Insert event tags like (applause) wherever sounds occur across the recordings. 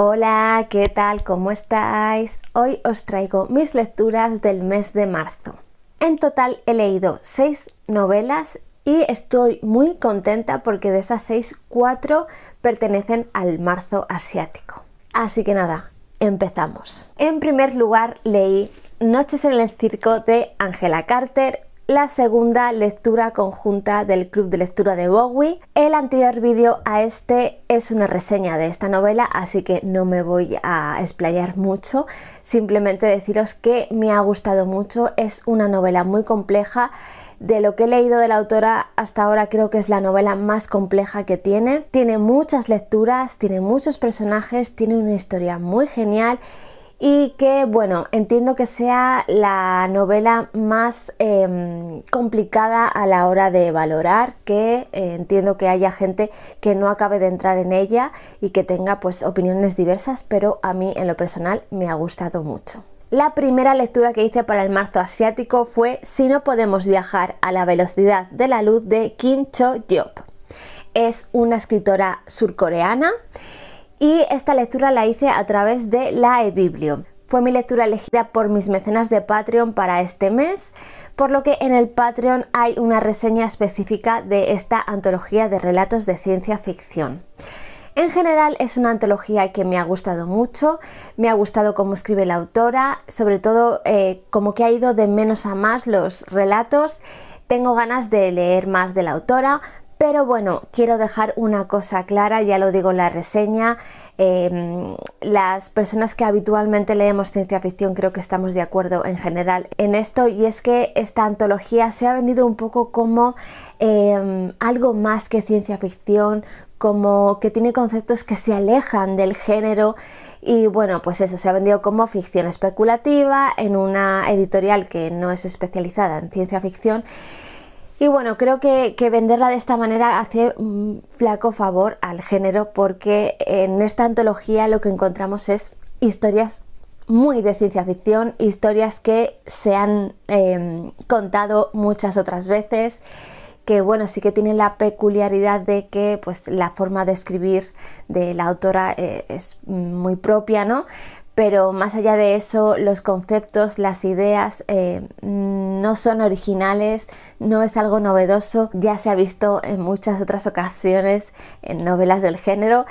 Hola, ¿qué tal? ¿Cómo estáis? Hoy os traigo mis lecturas del mes de marzo. En total he leído seis novelas y estoy muy contenta porque de esas seis, cuatro pertenecen al marzo asiático. Así que nada, empezamos. En primer lugar leí Noches en el Circo de Angela Carter la segunda lectura conjunta del Club de Lectura de Bowie. El anterior vídeo a este es una reseña de esta novela, así que no me voy a explayar mucho. Simplemente deciros que me ha gustado mucho, es una novela muy compleja. De lo que he leído de la autora hasta ahora creo que es la novela más compleja que tiene. Tiene muchas lecturas, tiene muchos personajes, tiene una historia muy genial y que bueno, entiendo que sea la novela más em, complicada a la hora de valorar, que eh, entiendo que haya gente que no acabe de entrar en ella y que tenga pues opiniones diversas, pero a mí en lo personal me ha gustado mucho. La primera lectura que hice para el marzo asiático fue Si no podemos viajar a la velocidad de la luz de Kim Cho-yeop. Es una escritora surcoreana y esta lectura la hice a través de la eBiblio. Fue mi lectura elegida por mis mecenas de Patreon para este mes, por lo que en el Patreon hay una reseña específica de esta antología de relatos de ciencia ficción. En general es una antología que me ha gustado mucho, me ha gustado cómo escribe la autora, sobre todo eh, como que ha ido de menos a más los relatos. Tengo ganas de leer más de la autora, pero bueno, quiero dejar una cosa clara, ya lo digo en la reseña, em, las personas que habitualmente leemos ciencia ficción creo que estamos de acuerdo en general en esto y es que esta antología se ha vendido un poco como em, algo más que ciencia ficción, como que tiene conceptos que se alejan del género y bueno, pues eso, se ha vendido como ficción especulativa en una editorial que no es especializada en ciencia ficción y bueno, creo que, venderla de esta manera hace un flaco favor al género porque en esta antología lo que encontramos es historias muy de ciencia ficción, historias que se han em, contado muchas otras veces, que bueno, sí que tienen la peculiaridad de que pues la forma de escribir de la autora eh, es muy propia, ¿no? pero más allá de eso, los conceptos, las ideas eh, no son originales, no es algo novedoso, ya se ha visto en muchas otras ocasiones en novelas del género.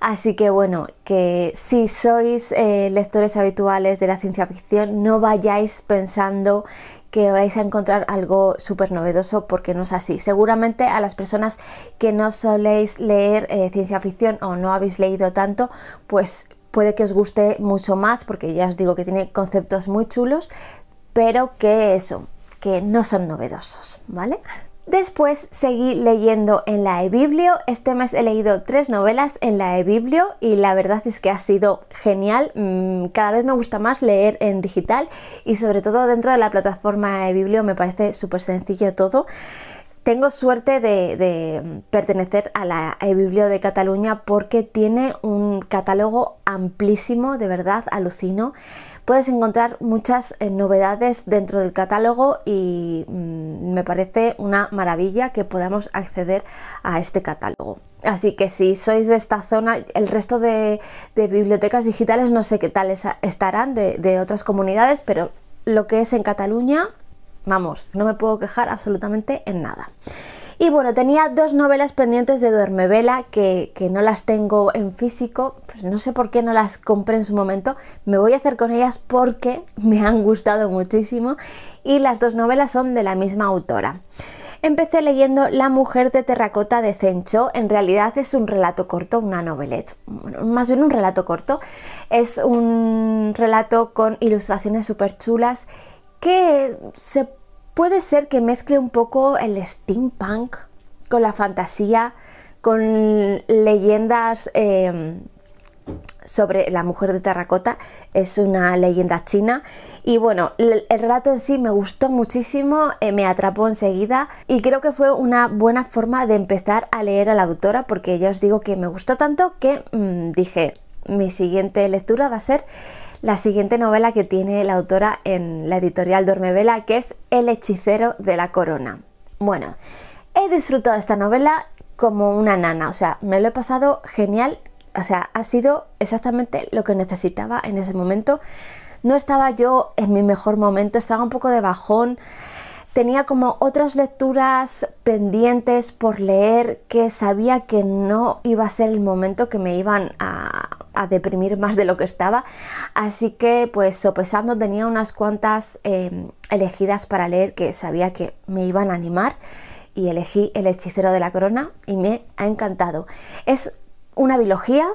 Así que bueno, que si sois eh, lectores habituales de la ciencia ficción, no vayáis pensando que vais a encontrar algo súper novedoso porque no es así. Seguramente a las personas que no soléis leer eh, ciencia ficción o no habéis leído tanto, pues puede que os guste mucho más porque ya os digo que tiene conceptos muy chulos, pero que eso, que no son novedosos, ¿vale? Después seguí leyendo en la eBiblio, este mes he leído tres novelas en la eBiblio y la verdad es que ha sido genial, mm, cada vez me gusta más leer en digital y sobre todo dentro de la plataforma eBiblio me parece súper sencillo todo. Tengo suerte de, pertenecer a la Biblio de Cataluña porque tiene un catálogo amplísimo, de verdad, alucino. Puedes encontrar muchas eh, novedades dentro del catálogo y mm, me parece una maravilla que podamos acceder a este catálogo. Así que si sois de esta zona, el resto de, bibliotecas digitales no sé qué tal estarán de otras comunidades, pero lo que es en Cataluña vamos, no me puedo quejar absolutamente en nada. Y bueno, tenía dos novelas pendientes de Duermevela que, que no las tengo en físico, pues no sé por qué no las compré en su momento, me voy a hacer con ellas porque (laughs) me han gustado muchísimo y las dos novelas son de la misma autora. Empecé leyendo La mujer de terracota de Cencho, en realidad es un relato corto, una novelet más bien un relato corto, es un relato con ilustraciones súper chulas que se puede ser que mezcle un poco el steampunk con la fantasía, con leyendas em, sobre la mujer de terracota, es una leyenda china. Y bueno, el, relato en sí me gustó muchísimo, eh, me atrapó enseguida y creo que fue una buena forma de empezar a leer a la autora porque ya os digo que me gustó tanto que mm, dije, mi siguiente lectura va a ser la siguiente novela que tiene la autora en la editorial Dormevela, que es El hechicero de la corona. Bueno, he disfrutado esta novela como una nana, o sea, me lo he pasado genial, o sea, ha sido exactamente lo que necesitaba en ese momento. No estaba yo en mi mejor momento, estaba un poco de bajón, tenía como otras lecturas pendientes por leer que sabía que no iba a ser el momento que me iban a, a deprimir más de lo que estaba, así que pues sopesando tenía unas cuantas em, elegidas para leer que sabía que me iban a animar y elegí El hechicero de la corona y me ha encantado. Es una biología,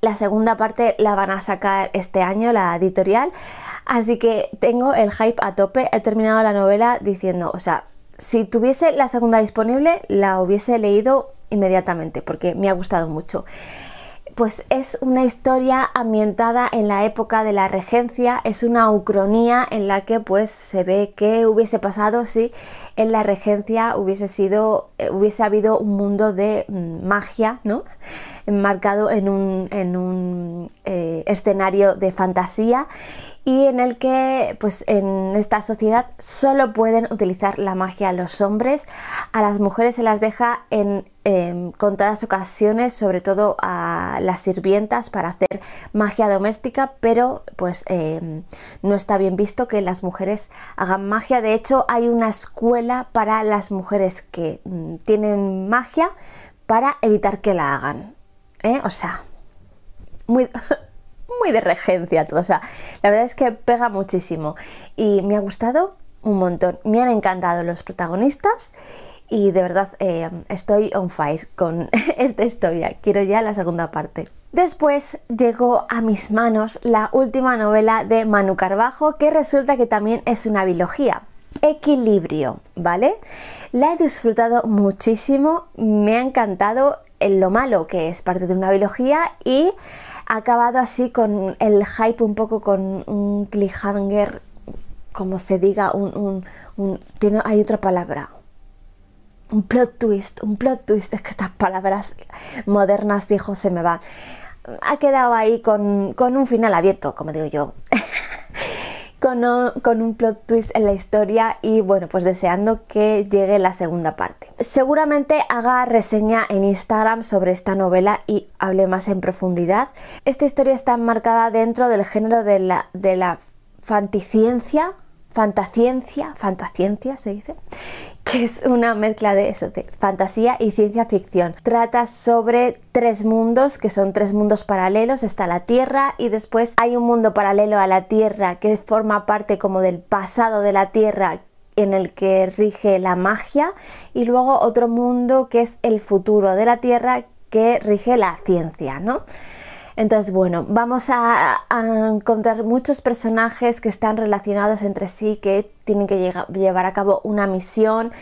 la segunda parte la van a sacar este año, la editorial, así que tengo el hype a tope, he terminado la novela diciendo, o sea, si tuviese la segunda disponible la hubiese leído inmediatamente porque me ha gustado mucho pues es una historia ambientada en la época de la regencia, es una ucronía en la que pues se ve qué hubiese pasado si en la regencia hubiese sido eh, hubiese habido un mundo de mm, magia, ¿no? Enmarcado en un, en un eh, escenario de fantasía y en el que pues en esta sociedad solo pueden utilizar la magia los hombres, a las mujeres se las deja en em, contadas ocasiones, sobre todo a las sirvientas para hacer magia doméstica, pero pues em, no está bien visto que las mujeres hagan magia. De hecho, hay una escuela para las mujeres que mm, tienen magia para evitar que la hagan. ¿eh? O sea, muy... (laughs) de regencia O sea, la verdad es que pega muchísimo. Y me ha gustado un montón. Me han encantado los protagonistas y de verdad eh, estoy on fire con (laughs) esta historia. Quiero ya la segunda parte. Después llegó a mis manos la última novela de Manu Carvajo, que resulta que también es una biología. Equilibrio, ¿vale? La he disfrutado muchísimo, me ha encantado en lo malo que es parte de una biología y ha acabado así con el hype un poco con un cliffhanger, como se diga, un, tiene, hay otra palabra, un plot twist, un plot twist, es que estas palabras modernas, dijo, se me va Ha quedado ahí con, con un final abierto, como digo yo con, un plot twist en la historia y bueno, pues deseando que llegue la segunda parte. Seguramente haga reseña en Instagram sobre esta novela y hable más en profundidad. Esta historia está enmarcada dentro del género de la, de la fanticiencia fantasciencia, fantasciencia se dice, (laughs) que es una mezcla de eso, de fantasía y ciencia ficción. Trata sobre tres mundos, que son tres mundos paralelos, está la Tierra y después hay un mundo paralelo a la Tierra que forma parte como del pasado de la Tierra en el que rige la magia y luego otro mundo que es el futuro de la Tierra que rige la ciencia, ¿no? Entonces, bueno, vamos a, encontrar muchos personajes que están relacionados entre sí, que tienen que llevar a cabo una misión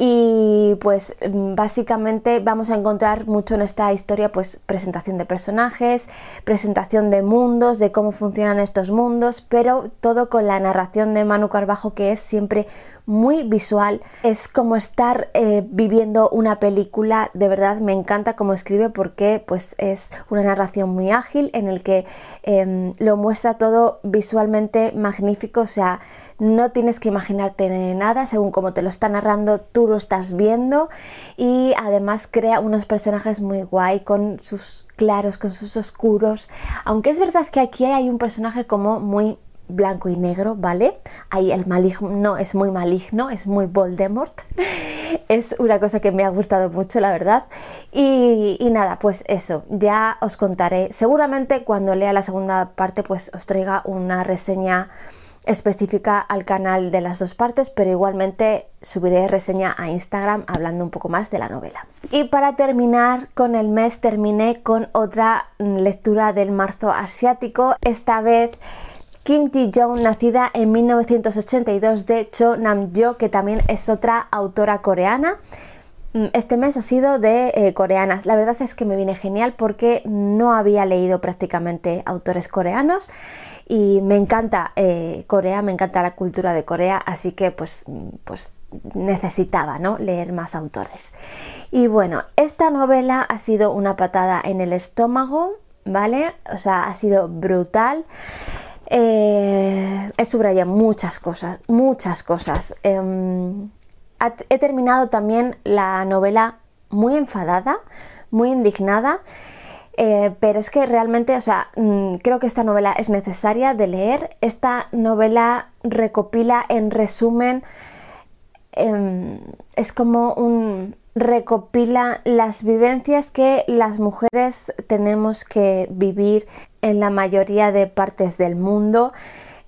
y pues básicamente vamos a encontrar mucho en esta historia pues presentación de personajes, presentación de mundos, de cómo funcionan estos mundos, pero todo con la narración de Manu carbajo que es siempre muy visual, es como estar eh, viviendo una película, de verdad me encanta cómo escribe porque pues es una narración muy ágil en el que em, lo muestra todo visualmente magnífico, o sea, no tienes que imaginarte nada, según como te lo está narrando, tú lo estás viendo y además crea unos personajes muy guay con sus claros, con sus oscuros, aunque es verdad que aquí hay un personaje como muy blanco y negro, ¿vale? Ahí el maligno no, es muy maligno, es muy Voldemort. (laughs) Es una cosa que me ha gustado mucho, la verdad. Y, y, nada, pues eso, ya os contaré. Seguramente cuando lea la segunda parte, pues os traiga una reseña específica al canal de las dos partes, pero igualmente subiré reseña a Instagram hablando un poco más de la novela. Y para terminar con el mes terminé con otra mm, lectura del marzo asiático, esta vez Kim ji Young nacida en 1982 de Cho Nam-jo, que también es otra autora coreana. Mm, este mes ha sido de eh, coreanas. La verdad es que me viene genial porque no había leído prácticamente autores coreanos y me encanta eh, Corea, me encanta la cultura de Corea, así que pues, pues necesitaba ¿no? leer más autores. Y bueno, esta novela ha sido una patada en el estómago, ¿vale? O sea, ha sido brutal. Eh, he subrayado muchas cosas, muchas cosas. Em, he terminado también la novela muy enfadada, muy indignada. Eh, pero es que realmente, o sea, mm, creo que esta novela es necesaria de leer. Esta novela recopila en resumen, em, es como un recopila las vivencias que las mujeres tenemos que vivir en la mayoría de partes del mundo.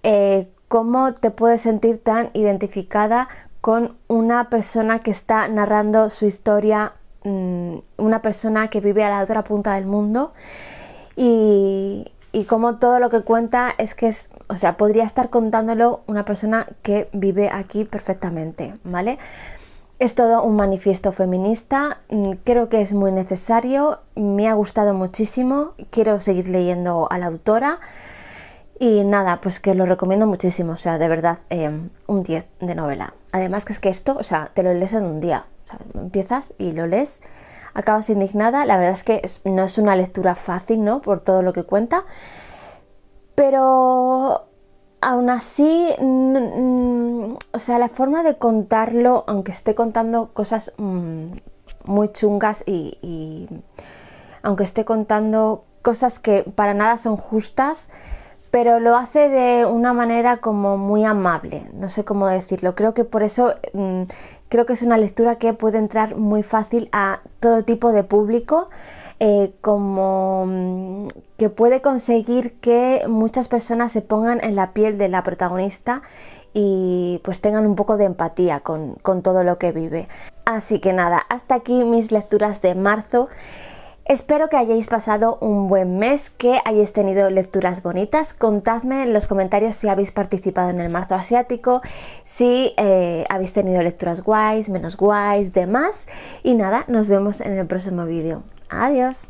Eh, ¿Cómo te puedes sentir tan identificada con una persona que está narrando su historia Mm, una persona que vive a la otra punta del mundo y, como todo lo que cuenta es que es, o sea, podría estar contándolo una persona que vive aquí perfectamente, ¿vale? Es todo un manifiesto feminista, mm, creo que es muy necesario, me ha gustado muchísimo, quiero seguir leyendo a la autora y nada, pues que lo recomiendo muchísimo, o sea, de verdad, eh, un 10 de novela. Además que es que esto, o sea, te lo lees en un día, Empiezas y lo lees, acabas indignada. La verdad es que no es una lectura fácil, ¿no? Por todo lo que cuenta. Pero aún así, o sea, la forma de contarlo, aunque esté contando cosas mm, muy chungas y aunque esté contando cosas que para nada son justas, pero lo hace de una manera como muy amable, no sé cómo decirlo. Creo que por eso mm, creo que es una lectura que puede entrar muy fácil a todo tipo de público, eh, como mm, que puede conseguir que muchas personas se pongan en la piel de la protagonista y pues tengan un poco de empatía con, con todo lo que vive. Así que nada, hasta aquí mis lecturas de marzo. Espero que hayáis pasado un buen mes, que hayáis tenido lecturas bonitas. Contadme en los comentarios si habéis participado en el marzo asiático, si eh, habéis tenido lecturas guays, menos guays, demás. Y nada, nos vemos en el próximo vídeo. Adiós.